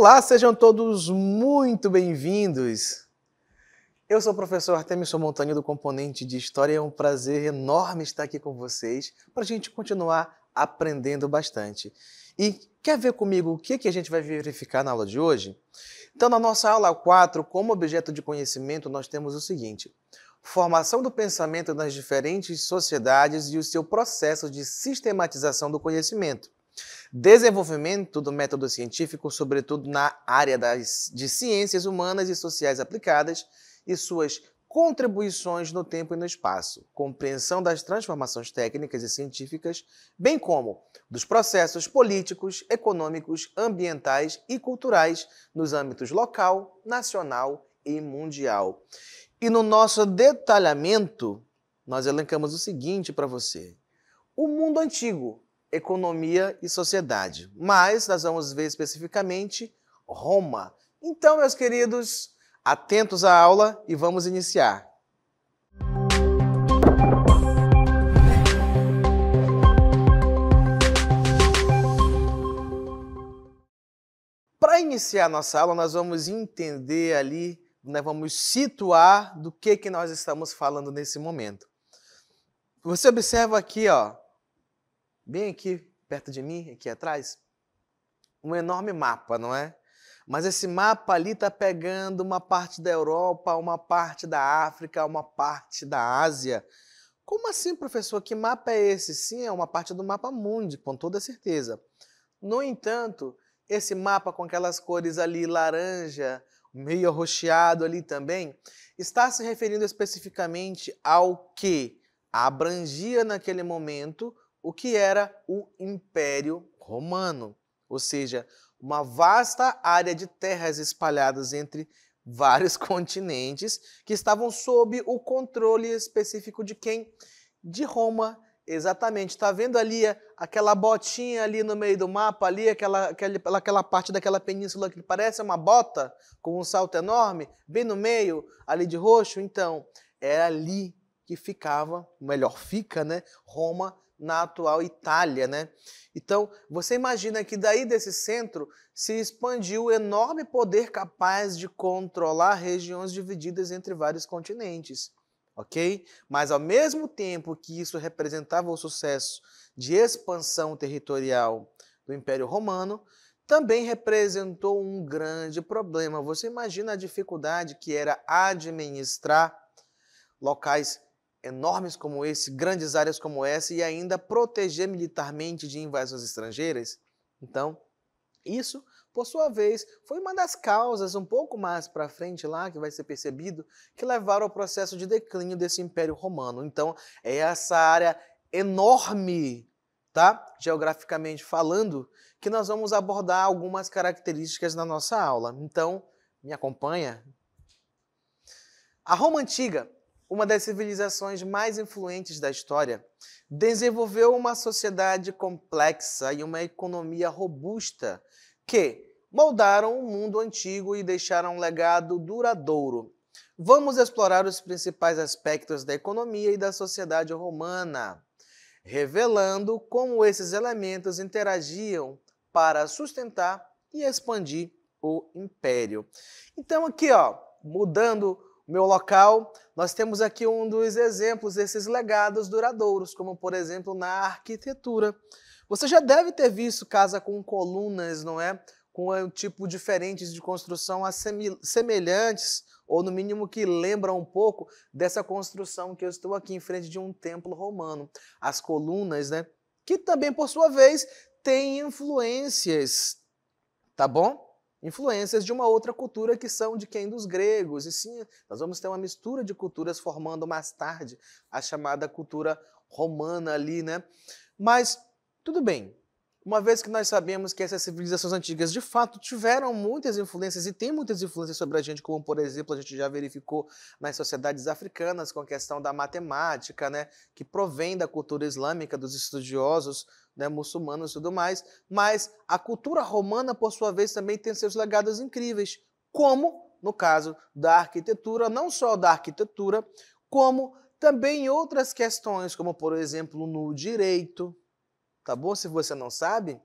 Olá, sejam todos muito bem-vindos. Eu sou o professor Artemis Montanha do componente de História e é um prazer enorme estar aqui com vocês para a gente continuar aprendendo bastante. E quer ver comigo o que, que a gente vai verificar na aula de hoje? Então, na nossa aula 4, como objeto de conhecimento, nós temos o seguinte: formação do pensamento nas diferentes sociedades e o seu processo de sistematização do conhecimento desenvolvimento do método científico, sobretudo na área das, de ciências humanas e sociais aplicadas, e suas contribuições no tempo e no espaço, compreensão das transformações técnicas e científicas, bem como dos processos políticos, econômicos, ambientais e culturais nos âmbitos local, nacional e mundial. E no nosso detalhamento, nós elencamos o seguinte para você: o mundo antigo economia e sociedade. Mas nós vamos ver especificamente Roma. Então, meus queridos, atentos à aula e vamos iniciar. Para iniciar nossa aula, nós vamos entender ali, né, vamos situar do que, que nós estamos falando nesse momento. Você observa aqui, ó, bem aqui perto de mim, aqui atrás, um enorme mapa, não é? Mas esse mapa ali está pegando uma parte da Europa, uma parte da África, uma parte da Ásia. Como assim, professor? Que mapa é esse? Sim, é uma parte do mapa mundi, com toda certeza. No entanto, esse mapa com aquelas cores ali laranja, meio arroxeado ali também, está se referindo especificamente ao que abrangia naquele momento o que era o Império Romano, ou seja, uma vasta área de terras espalhadas entre vários continentes que estavam sob o controle específico de quem? De Roma, exatamente. Está vendo ali aquela botinha ali no meio do mapa, ali aquela, aquela, aquela parte daquela península que parece uma bota com um salto enorme, bem no meio, ali de roxo? Então, era ali que ficava, melhor fica, né? Roma na atual Itália, né? Então, você imagina que daí desse centro se expandiu o enorme poder capaz de controlar regiões divididas entre vários continentes, ok? Mas ao mesmo tempo que isso representava o sucesso de expansão territorial do Império Romano, também representou um grande problema. Você imagina a dificuldade que era administrar locais enormes como esse, grandes áreas como essa e ainda proteger militarmente de invasões estrangeiras? Então, isso, por sua vez, foi uma das causas um pouco mais para frente lá que vai ser percebido que levaram ao processo de declínio desse Império Romano. Então, é essa área enorme, tá? Geograficamente falando, que nós vamos abordar algumas características na nossa aula. Então, me acompanha. A Roma antiga uma das civilizações mais influentes da história, desenvolveu uma sociedade complexa e uma economia robusta que moldaram o mundo antigo e deixaram um legado duradouro. Vamos explorar os principais aspectos da economia e da sociedade romana, revelando como esses elementos interagiam para sustentar e expandir o império. Então aqui, ó, mudando meu local, nós temos aqui um dos exemplos desses legados duradouros, como por exemplo na arquitetura. Você já deve ter visto casa com colunas, não é? Com um eh, tipo diferentes de construção semelhantes, ou no mínimo que lembram um pouco dessa construção que eu estou aqui em frente de um templo romano. As colunas, né? Que também, por sua vez, têm influências, tá bom? influências de uma outra cultura que são de quem? Dos gregos. E sim, nós vamos ter uma mistura de culturas formando mais tarde a chamada cultura romana ali, né? Mas tudo bem. Uma vez que nós sabemos que essas civilizações antigas de fato tiveram muitas influências e têm muitas influências sobre a gente, como por exemplo a gente já verificou nas sociedades africanas com a questão da matemática, né, que provém da cultura islâmica dos estudiosos né, muçulmanos e tudo mais, mas a cultura romana, por sua vez, também tem seus legados incríveis, como no caso da arquitetura, não só da arquitetura, como também outras questões, como por exemplo no direito. Tá bom? Se você não sabe,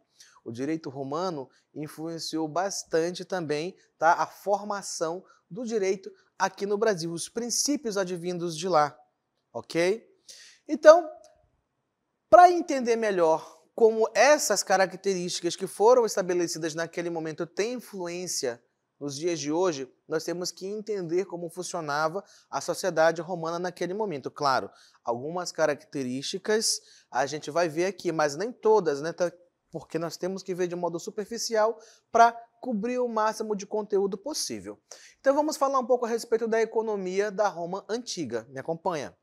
o direito romano influenciou bastante também tá, a formação do direito aqui no Brasil, os princípios advindos de lá, ok? Então, para entender melhor como essas características que foram estabelecidas naquele momento têm influência nos dias de hoje, nós temos que entender como funcionava a sociedade romana naquele momento. Claro, algumas características a gente vai ver aqui, mas nem todas, né? Tá? Porque nós temos que ver de modo superficial para cobrir o máximo de conteúdo possível. Então vamos falar um pouco a respeito da economia da Roma antiga. Me acompanha.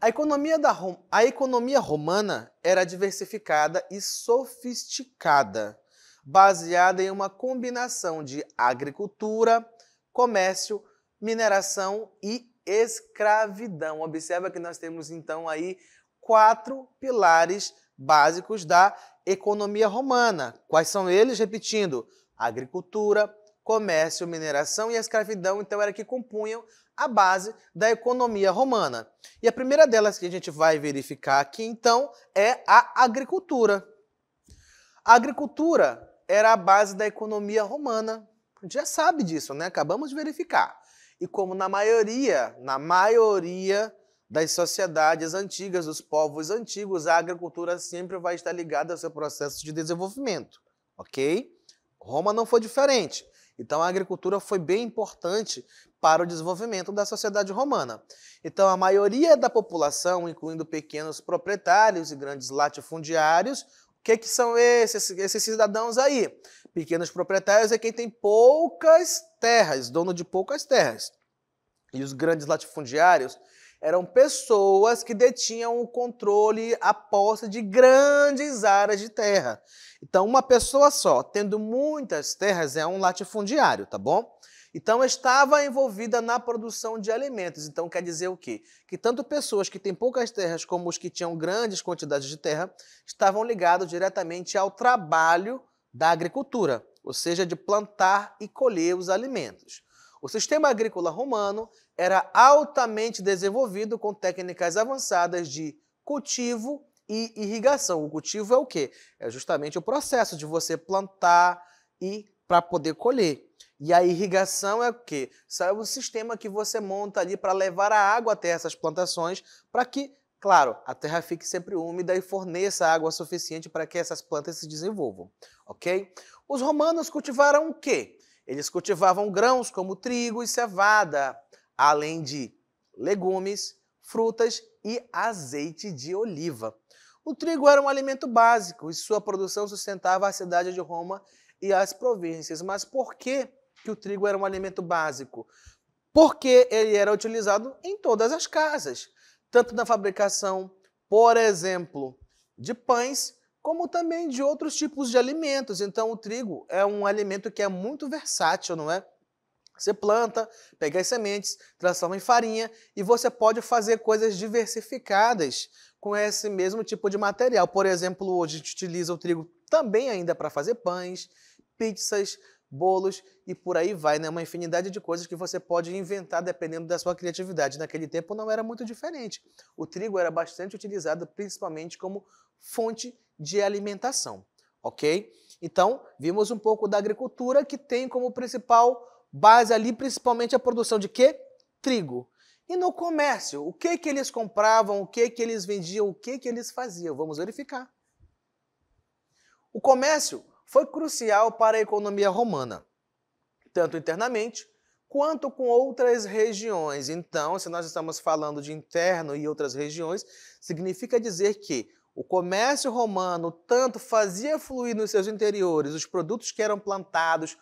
A economia, da Rom... a economia romana era diversificada e sofisticada, baseada em uma combinação de agricultura, comércio, mineração e escravidão. Observa que nós temos então aí quatro pilares básicos da economia romana. Quais são eles? Repetindo: agricultura, comércio, mineração e a escravidão, então, era que compunham a base da economia romana. E a primeira delas que a gente vai verificar aqui, então, é a agricultura. A agricultura era a base da economia romana. A gente já sabe disso, né? Acabamos de verificar. E como na maioria, na maioria das sociedades antigas, dos povos antigos, a agricultura sempre vai estar ligada ao seu processo de desenvolvimento, ok? Roma não foi diferente. Então a agricultura foi bem importante para o desenvolvimento da sociedade romana. Então a maioria da população, incluindo pequenos proprietários e grandes latifundiários, o que, que são esses, esses cidadãos aí? Pequenos proprietários é quem tem poucas terras, dono de poucas terras. E os grandes latifundiários eram pessoas que detinham o controle, a posse de grandes áreas de terra. Então, uma pessoa só, tendo muitas terras, é um latifundiário, tá bom? Então, estava envolvida na produção de alimentos. Então, quer dizer o quê? Que tanto pessoas que têm poucas terras como os que tinham grandes quantidades de terra estavam ligados diretamente ao trabalho da agricultura, ou seja, de plantar e colher os alimentos. O sistema agrícola romano era altamente desenvolvido com técnicas avançadas de cultivo e irrigação. O cultivo é o quê? É justamente o processo de você plantar e para poder colher. E a irrigação é o quê? é um sistema que você monta ali para levar a água até essas plantações, para que, claro, a terra fique sempre úmida e forneça água suficiente para que essas plantas se desenvolvam, ok? Os romanos cultivaram o quê? Eles cultivavam grãos como trigo e cevada, além de legumes, frutas e azeite de oliva. O trigo era um alimento básico e sua produção sustentava a cidade de Roma e as províncias. Mas por que, que o trigo era um alimento básico? Porque ele era utilizado em todas as casas, tanto na fabricação, por exemplo, de pães, como também de outros tipos de alimentos. Então, o trigo é um alimento que é muito versátil, não é? Você planta, pega as sementes, transforma em farinha e você pode fazer coisas diversificadas com esse mesmo tipo de material. Por exemplo, hoje a gente utiliza o trigo também ainda para fazer pães, pizzas, bolos e por aí vai, né? Uma infinidade de coisas que você pode inventar dependendo da sua criatividade. Naquele tempo não era muito diferente. O trigo era bastante utilizado principalmente como fonte de alimentação, ok? Então, vimos um pouco da agricultura que tem como principal base ali principalmente a produção de quê? Trigo. E no comércio, o que que eles compravam, o que que eles vendiam, o que que eles faziam? Vamos verificar. O comércio foi crucial para a economia romana, tanto internamente quanto com outras regiões. Então, se nós estamos falando de interno e outras regiões, significa dizer que o comércio romano tanto fazia fluir nos seus interiores os produtos que eram plantados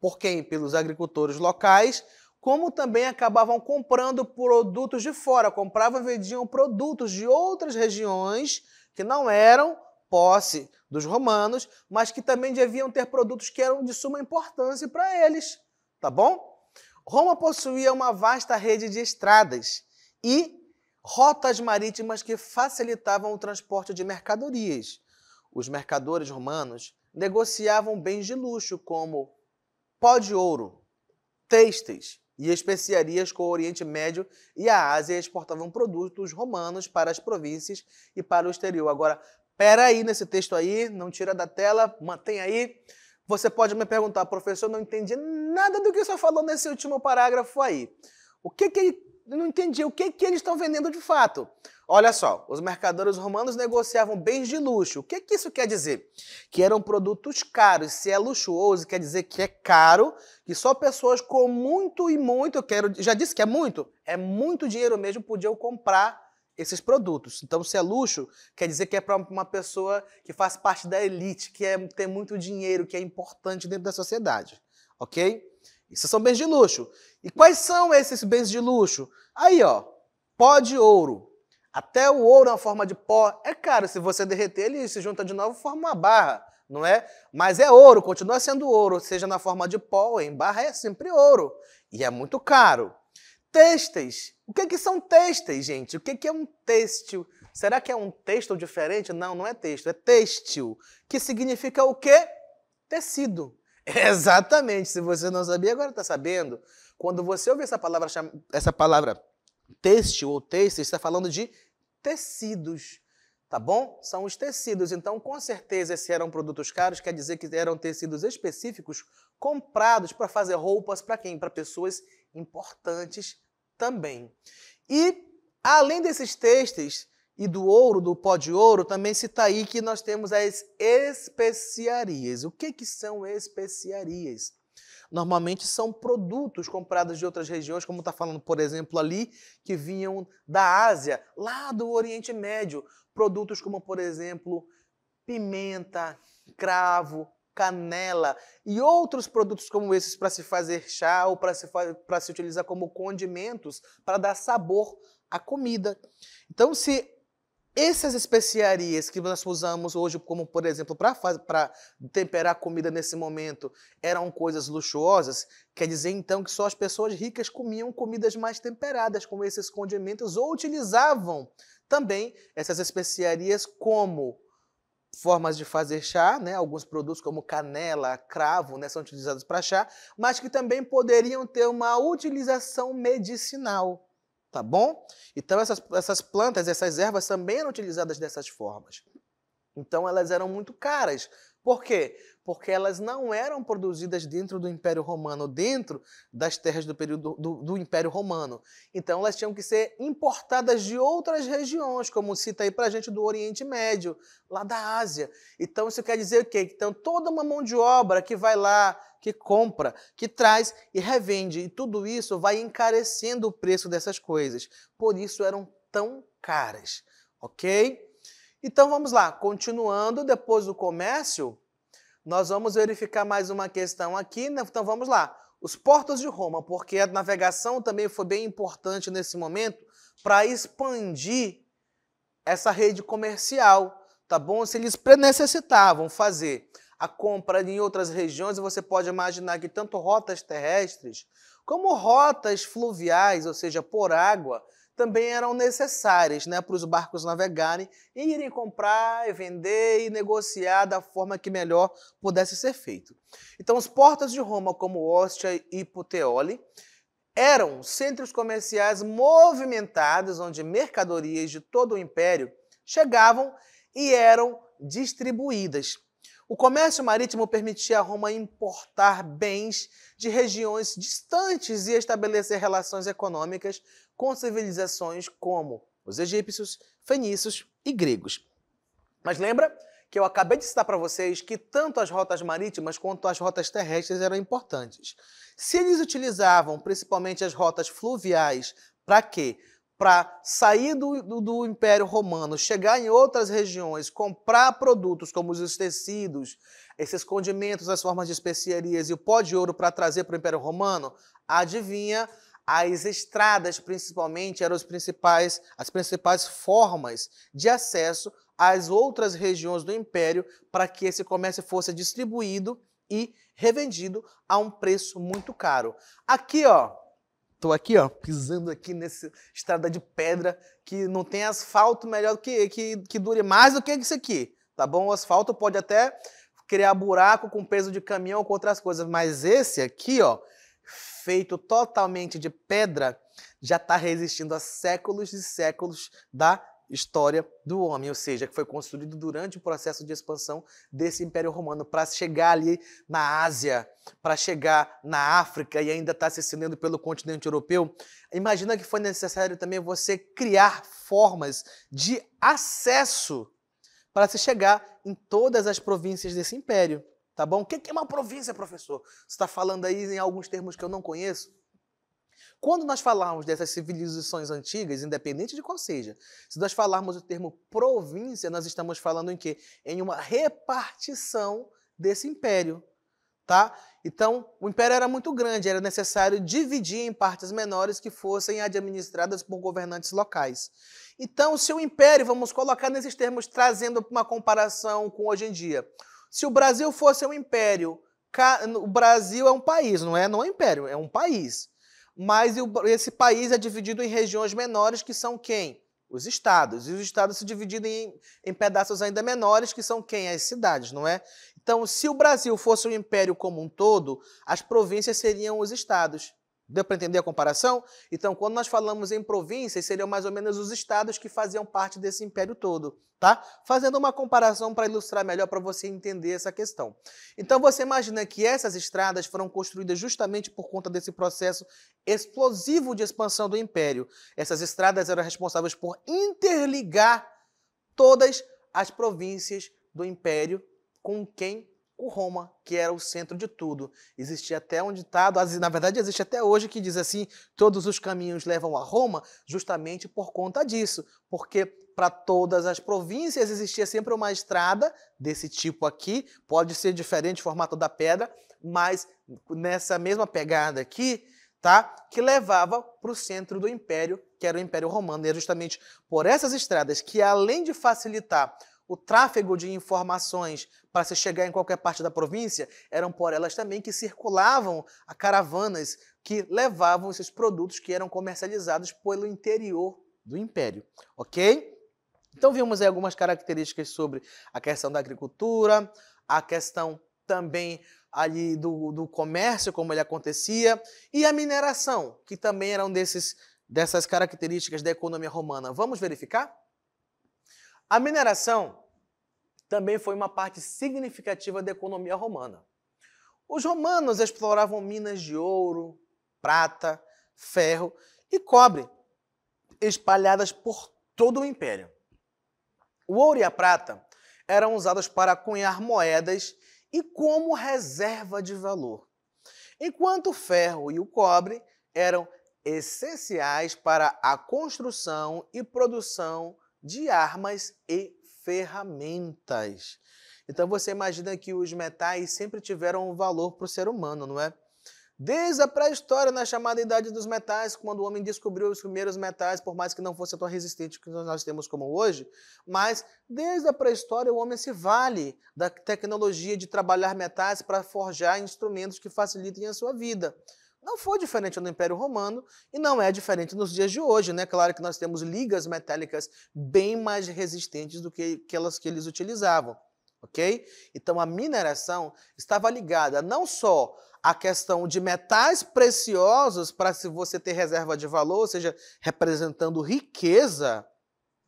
por quem? Pelos agricultores locais, como também acabavam comprando produtos de fora, compravam e vendiam produtos de outras regiões que não eram posse dos romanos, mas que também deviam ter produtos que eram de suma importância para eles, tá bom? Roma possuía uma vasta rede de estradas e rotas marítimas que facilitavam o transporte de mercadorias. Os mercadores romanos negociavam bens de luxo como pó de ouro, têxteis e especiarias com o Oriente Médio e a Ásia exportavam produtos romanos para as províncias e para o exterior. Agora, Pera aí nesse texto aí, não tira da tela, mantém aí. Você pode me perguntar, professor, não entendi nada do que você falou nesse último parágrafo aí. O que que não entendi o que que eles estão vendendo de fato? Olha só, os mercadores romanos negociavam bens de luxo. O que que isso quer dizer? Que eram produtos caros. Se é luxuoso, quer dizer que é caro, que só pessoas com muito e muito, eu quero, já disse que é muito, é muito dinheiro mesmo podiam comprar esses produtos. Então, se é luxo, quer dizer que é para uma pessoa que faz parte da elite, que é, tem muito dinheiro, que é importante dentro da sociedade, ok? Isso são bens de luxo. E quais são esses bens de luxo? Aí, ó, pó de ouro. Até o ouro na é forma de pó é caro. Se você derreter, ele se junta de novo forma uma barra, não é? Mas é ouro, continua sendo ouro, seja na forma de pó ou em barra, é sempre ouro. E é muito caro. Têxteis o que, é que são têxteis, gente? O que, é que é um têxtil? Será que é um texto diferente? Não, não é texto, é têxtil, que significa o quê? Tecido. Exatamente, se você não sabia, agora está sabendo. Quando você ouve essa palavra, essa palavra têxtil ou têxtil, está falando de tecidos, tá bom? São os tecidos. Então, com certeza, se eram produtos caros, quer dizer que eram tecidos específicos comprados para fazer roupas para quem? Para pessoas importantes também. E, além desses textos e do ouro, do pó de ouro, também cita tá aí que nós temos as especiarias. O que, que são especiarias? Normalmente são produtos comprados de outras regiões, como está falando, por exemplo, ali, que vinham da Ásia, lá do Oriente Médio. Produtos como, por exemplo, pimenta, cravo, canela e outros produtos como esses para se fazer chá ou para se, se utilizar como condimentos para dar sabor à comida. Então, se essas especiarias que nós usamos hoje, como por exemplo, para temperar a comida nesse momento, eram coisas luxuosas, quer dizer então que só as pessoas ricas comiam comidas mais temperadas com esses condimentos ou utilizavam também essas especiarias como formas de fazer chá, né? alguns produtos como canela, cravo, né? são utilizados para chá, mas que também poderiam ter uma utilização medicinal, tá bom? Então essas, essas plantas, essas ervas também eram utilizadas dessas formas. Então elas eram muito caras, por quê? Porque elas não eram produzidas dentro do Império Romano, dentro das terras do período do, do, Império Romano. Então elas tinham que ser importadas de outras regiões, como cita aí a gente do Oriente Médio, lá da Ásia. Então isso quer dizer o quê? Então toda uma mão de obra que vai lá, que compra, que traz e revende, e tudo isso vai encarecendo o preço dessas coisas. Por isso eram tão caras, ok? Então vamos lá, continuando depois do comércio, nós vamos verificar mais uma questão aqui. Então vamos lá. Os portos de Roma, porque a navegação também foi bem importante nesse momento para expandir essa rede comercial, tá bom? Se eles necessitavam fazer a compra em outras regiões, você pode imaginar que tanto rotas terrestres como rotas fluviais, ou seja, por água, também eram necessárias né, para os barcos navegarem e irem comprar, e vender e negociar da forma que melhor pudesse ser feito. Então, os portos de Roma, como Ostia e Puteoli, eram centros comerciais movimentados onde mercadorias de todo o império chegavam e eram distribuídas. O comércio marítimo permitia a Roma importar bens de regiões distantes e estabelecer relações econômicas com civilizações como os egípcios, fenícios e gregos. Mas lembra que eu acabei de citar para vocês que tanto as rotas marítimas quanto as rotas terrestres eram importantes. Se eles utilizavam principalmente as rotas fluviais, para quê? Para sair do, do, do, Império Romano, chegar em outras regiões, comprar produtos como os tecidos, esses condimentos, as formas de especiarias e o pó de ouro para trazer para o Império Romano, adivinha, as estradas, principalmente, eram as principais, as principais formas de acesso às outras regiões do império para que esse comércio fosse distribuído e revendido a um preço muito caro. Aqui, ó, tô aqui, ó, pisando aqui nessa estrada de pedra que não tem asfalto melhor que, que, que dure mais do que isso aqui, tá bom? O asfalto pode até criar buraco com peso de caminhão com outras coisas, mas esse aqui, ó, feito totalmente de pedra, já está resistindo a séculos e séculos da história do homem, ou seja, que foi construído durante o processo de expansão desse Império Romano para chegar ali na Ásia, para chegar na África e ainda está se estendendo pelo continente europeu. Imagina que foi necessário também você criar formas de acesso para se chegar em todas as províncias desse império. Tá bom? O que é uma província, professor? Você está falando aí em alguns termos que eu não conheço? Quando nós falarmos dessas civilizações antigas, independente de qual seja, se nós falarmos o termo província, nós estamos falando em quê? Em uma repartição desse império, tá? Então, o império era muito grande, era necessário dividir em partes menores que fossem administradas por governantes locais. Então, se o império, vamos colocar nesses termos, trazendo uma comparação com hoje em dia, se o Brasil fosse um império, o Brasil é um país, não é? Não é um império, é um país. Mas esse país é dividido em regiões menores que são quem? Os estados. E os estados se dividem em, em pedaços ainda menores que são quem? As cidades, não é? Então, se o Brasil fosse um império como um todo, as províncias seriam os estados. Deu para entender a comparação? Então, quando nós falamos em províncias, seriam mais ou menos os estados que faziam parte desse império todo, tá? Fazendo uma comparação para ilustrar melhor para você entender essa questão. Então, você imagina que essas estradas foram construídas justamente por conta desse processo explosivo de expansão do império. Essas estradas eram responsáveis por interligar todas as províncias do império com quem o Roma, que era o centro de tudo. Existia até um ditado, na verdade existe até hoje, que diz assim: todos os caminhos levam a Roma, justamente por conta disso, porque para todas as províncias existia sempre uma estrada desse tipo aqui, pode ser diferente o formato da pedra, mas nessa mesma pegada aqui, tá? Que levava para o centro do império, que era o Império Romano. E é justamente por essas estradas que, além de facilitar o tráfego de informações para se chegar em qualquer parte da província, eram por elas também que circulavam a caravanas que levavam esses produtos que eram comercializados pelo interior do império, ok? Então vimos aí algumas características sobre a questão da agricultura, a questão também ali do, do comércio, como ele acontecia, e a mineração, que também eram desses, dessas características da economia romana. Vamos verificar? A mineração também foi uma parte significativa da economia romana. Os romanos exploravam minas de ouro, prata, ferro e cobre, espalhadas por todo o império. O ouro e a prata eram usados para cunhar moedas e como reserva de valor, enquanto o ferro e o cobre eram essenciais para a construção e produção de armas e ferramentas. Então você imagina que os metais sempre tiveram um valor para o ser humano, não é? Desde a pré-história, na chamada Idade dos Metais, quando o homem descobriu os primeiros metais, por mais que não fosse tão resistente que nós temos como hoje, mas desde a pré-história o homem se vale da tecnologia de trabalhar metais para forjar instrumentos que facilitem a sua vida. Não foi diferente no Império Romano e não é diferente nos dias de hoje, né? Claro que nós temos ligas metálicas bem mais resistentes do que aquelas que eles utilizavam, ok? Então a mineração estava ligada não só à questão de metais preciosos para se você ter reserva de valor, ou seja, representando riqueza,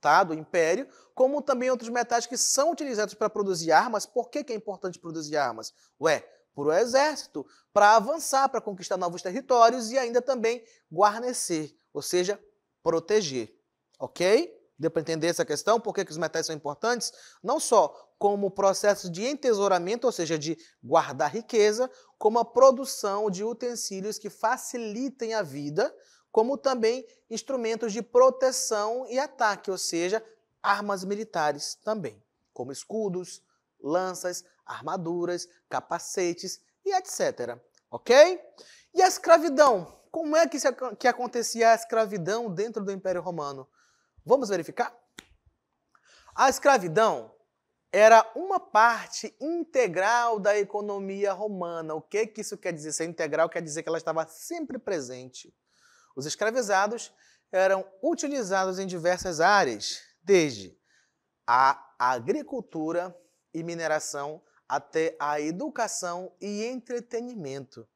tá? Do Império, como também outros metais que são utilizados para produzir armas. Por que, que é importante produzir armas? Ué, por o exército para avançar, para conquistar novos territórios e ainda também guarnecer, ou seja, proteger. Ok? Deu para entender essa questão? Por que, que os metais são importantes? Não só como processo de entesouramento, ou seja, de guardar riqueza, como a produção de utensílios que facilitem a vida, como também instrumentos de proteção e ataque, ou seja, armas militares também, como escudos, lanças, armaduras, capacetes e etc. Ok? E a escravidão? Como é que, se, que acontecia a escravidão dentro do Império Romano? Vamos verificar? A escravidão era uma parte integral da economia romana. O que, que isso quer dizer? Ser é integral quer dizer que ela estava sempre presente. Os escravizados eram utilizados em diversas áreas, desde a agricultura e mineração até a educação e entretenimento.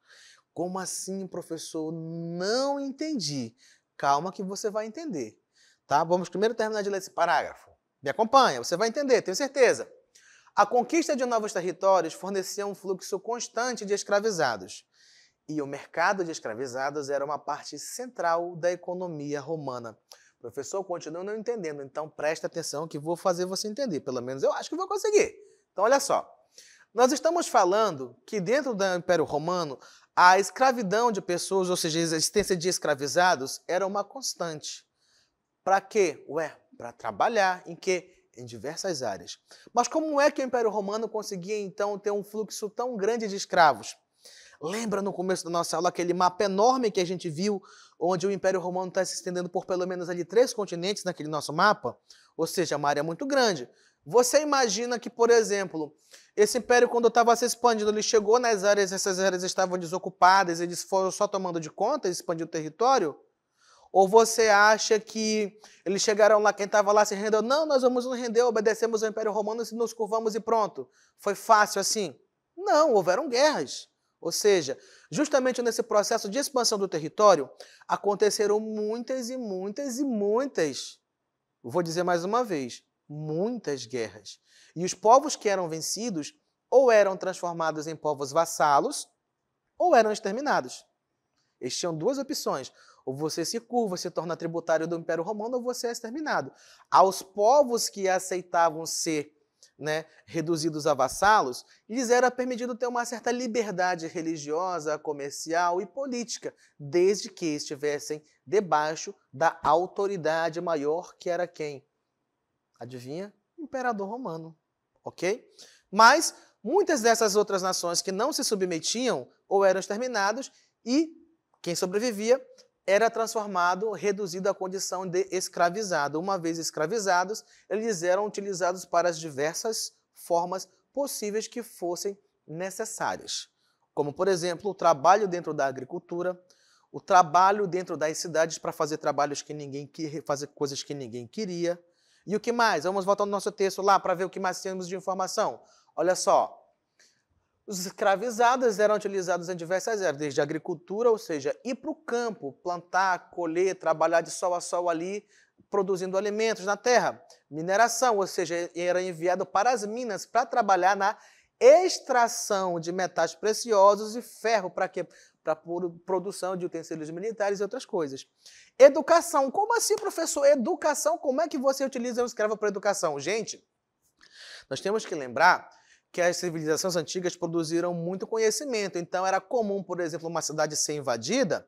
Como assim, professor? Não entendi. Calma que você vai entender. Tá? Vamos primeiro terminar de ler esse parágrafo. Me acompanha, você vai entender, tenho certeza. A conquista de novos territórios fornecia um fluxo constante de escravizados. E o mercado de escravizados era uma parte central da economia romana. professor, continua não entendendo, então presta atenção que vou fazer você entender. Pelo menos eu acho que vou conseguir. Então, olha só. Nós estamos falando que dentro do Império Romano, a escravidão de pessoas, ou seja, a existência de escravizados, era uma constante. Para quê? Ué, para trabalhar. Em quê? Em diversas áreas. Mas como é que o Império Romano conseguia, então, ter um fluxo tão grande de escravos? Lembra no começo da nossa aula aquele mapa enorme que a gente viu, onde o Império Romano está se estendendo por pelo menos ali três continentes naquele nosso mapa? Ou seja, uma área é muito grande. Você imagina que, por exemplo, esse império, quando estava se expandindo, ele chegou nas áreas, essas áreas estavam desocupadas, eles foram só tomando de conta, expandiu o território? Ou você acha que eles chegaram lá, quem estava lá se rendeu? Não, nós vamos nos render, obedecemos ao Império Romano e nos curvamos e pronto. Foi fácil assim? Não, houveram guerras. Ou seja, justamente nesse processo de expansão do território, aconteceram muitas e muitas e muitas, vou dizer mais uma vez, muitas guerras. E os povos que eram vencidos ou eram transformados em povos vassalos ou eram exterminados. Eles tinham duas opções. Ou você se curva, se torna tributário do Império Romano, ou você é exterminado. Aos povos que aceitavam ser né, reduzidos a vassalos, lhes era permitido ter uma certa liberdade religiosa, comercial e política, desde que estivessem debaixo da autoridade maior, que era quem? Adivinha? Imperador romano, ok? Mas muitas dessas outras nações que não se submetiam ou eram exterminados e quem sobrevivia era transformado, reduzido à condição de escravizado. Uma vez escravizados, eles eram utilizados para as diversas formas possíveis que fossem necessárias, como, por exemplo, o trabalho dentro da agricultura, o trabalho dentro das cidades para fazer trabalhos que ninguém queria, fazer coisas que ninguém queria, e o que mais? Vamos voltar no nosso texto lá para ver o que mais temos de informação. Olha só. Os escravizados eram utilizados em diversas áreas, desde a agricultura, ou seja, ir para o campo, plantar, colher, trabalhar de sol a sol ali, produzindo alimentos na terra. Mineração, ou seja, era enviado para as minas para trabalhar na extração de metais preciosos e ferro para quê? para produção de utensílios militares e outras coisas. Educação. Como assim, professor? Educação, como é que você utiliza o escravo para educação? Gente, nós temos que lembrar que as civilizações antigas produziram muito conhecimento. Então, era comum, por exemplo, uma cidade ser invadida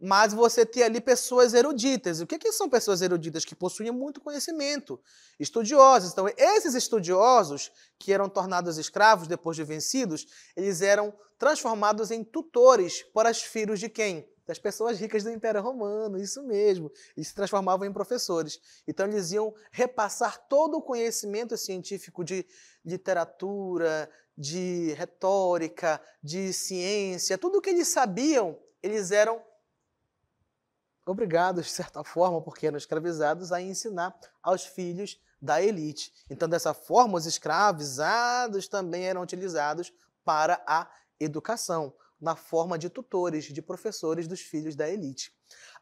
mas você ter ali pessoas eruditas. O que, que são pessoas eruditas? Que possuem muito conhecimento, estudiosos. Então, esses estudiosos, que eram tornados escravos depois de vencidos, eles eram transformados em tutores para os filhos de quem? das pessoas ricas do Império Romano, isso mesmo. Eles se transformavam em professores. Então eles iam repassar todo o conhecimento científico de literatura, de retórica, de ciência, tudo o que eles sabiam, eles eram obrigados, de certa forma, porque eram escravizados, a ensinar aos filhos da elite. Então, dessa forma, os escravizados também eram utilizados para a educação, na forma de tutores, de professores dos filhos da elite.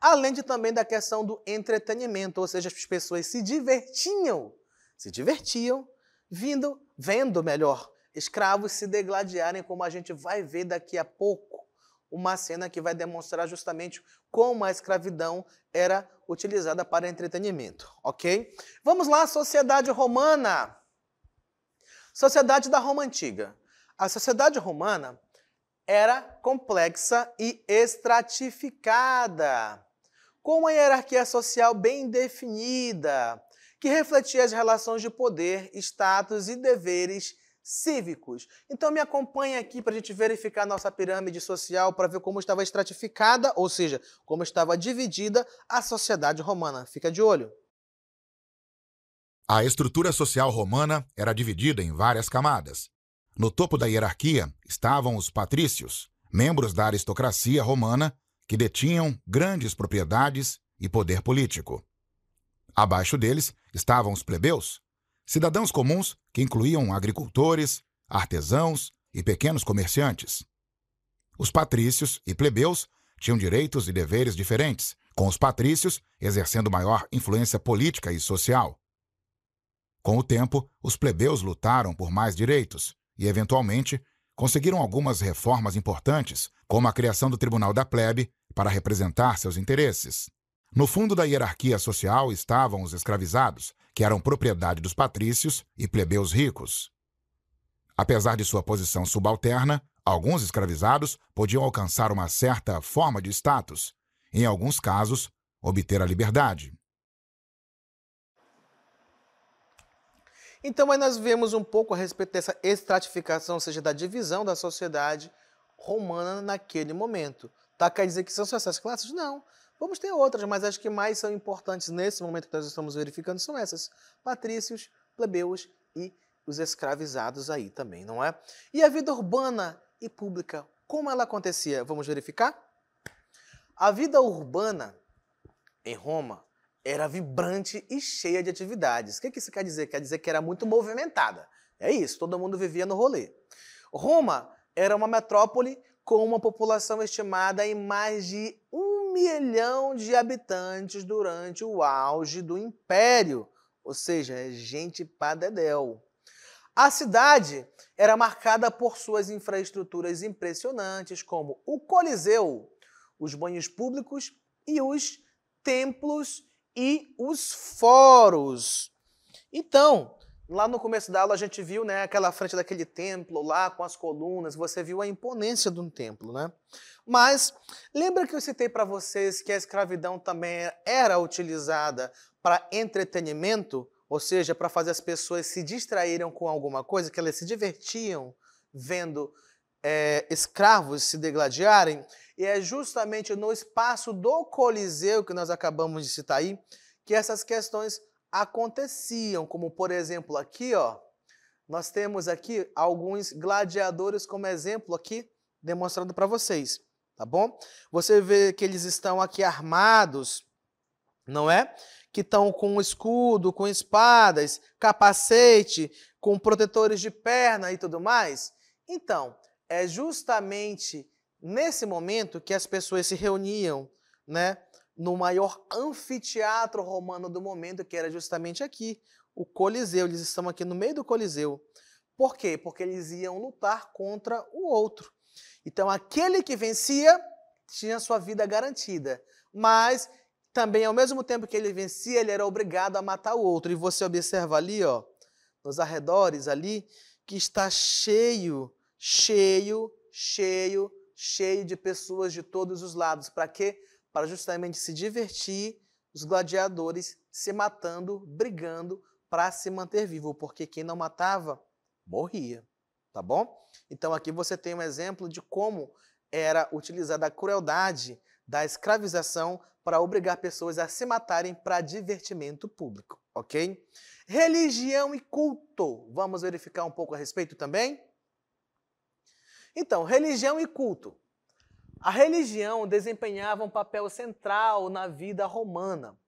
Além de também da questão do entretenimento, ou seja, as pessoas se divertiam, se divertiam, vindo, vendo melhor, escravos se degladiarem, como a gente vai ver daqui a pouco uma cena que vai demonstrar justamente como a escravidão era utilizada para entretenimento, ok? Vamos lá, sociedade romana. Sociedade da Roma antiga. A sociedade romana era complexa e estratificada, com uma hierarquia social bem definida, que refletia as relações de poder, status e deveres cívicos. Então me acompanha aqui para a gente verificar nossa pirâmide social para ver como estava estratificada, ou seja, como estava dividida a sociedade romana. Fica de olho. A estrutura social romana era dividida em várias camadas. No topo da hierarquia estavam os patrícios, membros da aristocracia romana que detinham grandes propriedades e poder político. Abaixo deles estavam os plebeus, cidadãos comuns que incluíam agricultores, artesãos e pequenos comerciantes. Os patrícios e plebeus tinham direitos e deveres diferentes, com os patrícios exercendo maior influência política e social. Com o tempo, os plebeus lutaram por mais direitos e, eventualmente, conseguiram algumas reformas importantes, como a criação do Tribunal da Plebe para representar seus interesses. No fundo da hierarquia social estavam os escravizados, que eram propriedade dos patrícios e plebeus ricos. Apesar de sua posição subalterna, alguns escravizados podiam alcançar uma certa forma de status, em alguns casos, obter a liberdade. Então, aí nós vemos um pouco a respeito dessa estratificação, ou seja, da divisão da sociedade romana naquele momento. Tá? Quer dizer que são só essas classes? Não. Vamos ter outras, mas as que mais são importantes nesse momento que nós estamos verificando são essas: patrícios, plebeus e os escravizados aí também, não é? E a vida urbana e pública, como ela acontecia? Vamos verificar? A vida urbana em Roma era vibrante e cheia de atividades. O que isso quer dizer? Quer dizer que era muito movimentada. É isso, todo mundo vivia no rolê. Roma era uma metrópole com uma população estimada em mais de milhão de habitantes durante o auge do Império, ou seja, gente padedel. A cidade era marcada por suas infraestruturas impressionantes, como o Coliseu, os banhos públicos e os templos e os foros. Então, Lá no começo da aula a gente viu né, aquela frente daquele templo lá com as colunas, você viu a imponência de um templo, né? Mas lembra que eu citei para vocês que a escravidão também era utilizada para entretenimento, ou seja, para fazer as pessoas se distraírem com alguma coisa, que elas se divertiam vendo é, escravos se degladiarem? E é justamente no espaço do Coliseu que nós acabamos de citar aí que essas questões aconteciam, como por exemplo aqui, ó, nós temos aqui alguns gladiadores como exemplo aqui demonstrando para vocês, tá bom? Você vê que eles estão aqui armados, não é? Que estão com escudo, com espadas, capacete, com protetores de perna e tudo mais. Então, é justamente nesse momento que as pessoas se reuniam, né? no maior anfiteatro romano do momento, que era justamente aqui, o Coliseu. Eles estão aqui no meio do Coliseu. Por quê? Porque eles iam lutar contra o outro. Então, aquele que vencia tinha sua vida garantida, mas também, ao mesmo tempo que ele vencia, ele era obrigado a matar o outro. E você observa ali, ó, nos arredores ali, que está cheio, cheio, cheio, cheio de pessoas de todos os lados. Para quê? para justamente se divertir, os gladiadores se matando, brigando para se manter vivo, porque quem não matava morria, tá bom? Então aqui você tem um exemplo de como era utilizada a crueldade da escravização para obrigar pessoas a se matarem para divertimento público, ok? Religião e culto. Vamos verificar um pouco a respeito também? Então, religião e culto. A religião desempenhava um papel central na vida romana.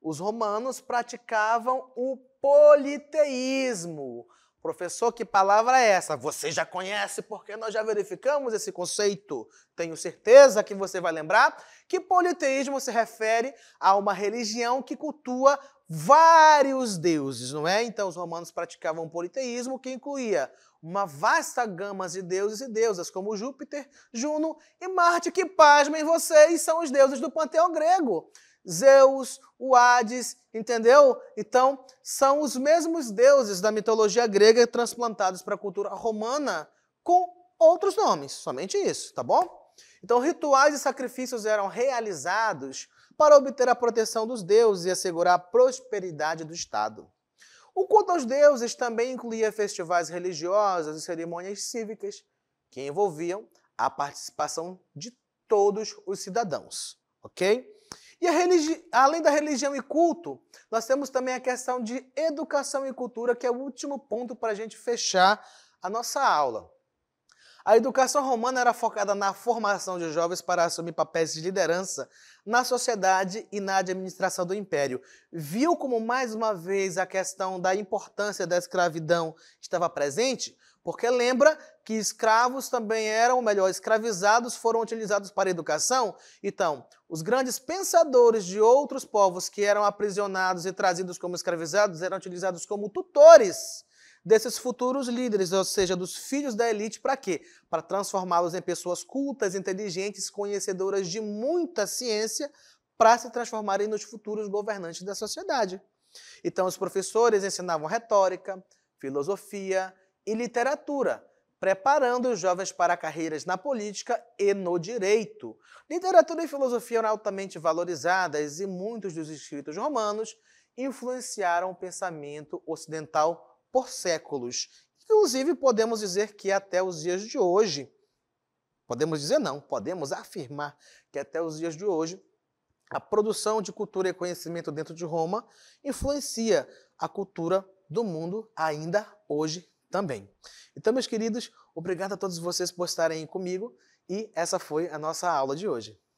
Os romanos praticavam o politeísmo. Professor, que palavra é essa? Você já conhece porque nós já verificamos esse conceito. Tenho certeza que você vai lembrar que politeísmo se refere a uma religião que cultua vários deuses, não é? Então os romanos praticavam politeísmo que incluía uma vasta gama de deuses e deusas, como Júpiter, Juno e Marte, que, pasmem vocês, são os deuses do panteão grego. Zeus, o Hades, entendeu? Então, são os mesmos deuses da mitologia grega transplantados para a cultura romana com outros nomes, somente isso, tá bom? Então, rituais e sacrifícios eram realizados para obter a proteção dos deuses e assegurar a prosperidade do Estado. O culto aos deuses também incluía festivais religiosos e cerimônias cívicas, que envolviam a participação de todos os cidadãos, ok? E além da religião e culto, nós temos também a questão de educação e cultura, que é o último ponto para a gente fechar a nossa aula. A educação romana era focada na formação de jovens para assumir papéis de liderança na sociedade e na administração do império. Viu como, mais uma vez, a questão da importância da escravidão estava presente? Porque lembra que escravos também eram, ou melhor, escravizados foram utilizados para a educação? Então, os grandes pensadores de outros povos que eram aprisionados e trazidos como escravizados eram utilizados como tutores desses futuros líderes, ou seja, dos filhos da elite, para quê? Para transformá-los em pessoas cultas, inteligentes, conhecedoras de muita ciência, para se transformarem nos futuros governantes da sociedade. Então, os professores ensinavam retórica, filosofia e literatura, preparando os jovens para carreiras na política e no direito. Literatura e filosofia eram altamente valorizadas e muitos dos escritos romanos influenciaram o pensamento ocidental por séculos. Inclusive, podemos dizer que até os dias de hoje, podemos dizer não, podemos afirmar que até os dias de hoje, a produção de cultura e conhecimento dentro de Roma influencia a cultura do mundo ainda hoje também. Então, meus queridos, obrigado a todos vocês por estarem comigo e essa foi a nossa aula de hoje.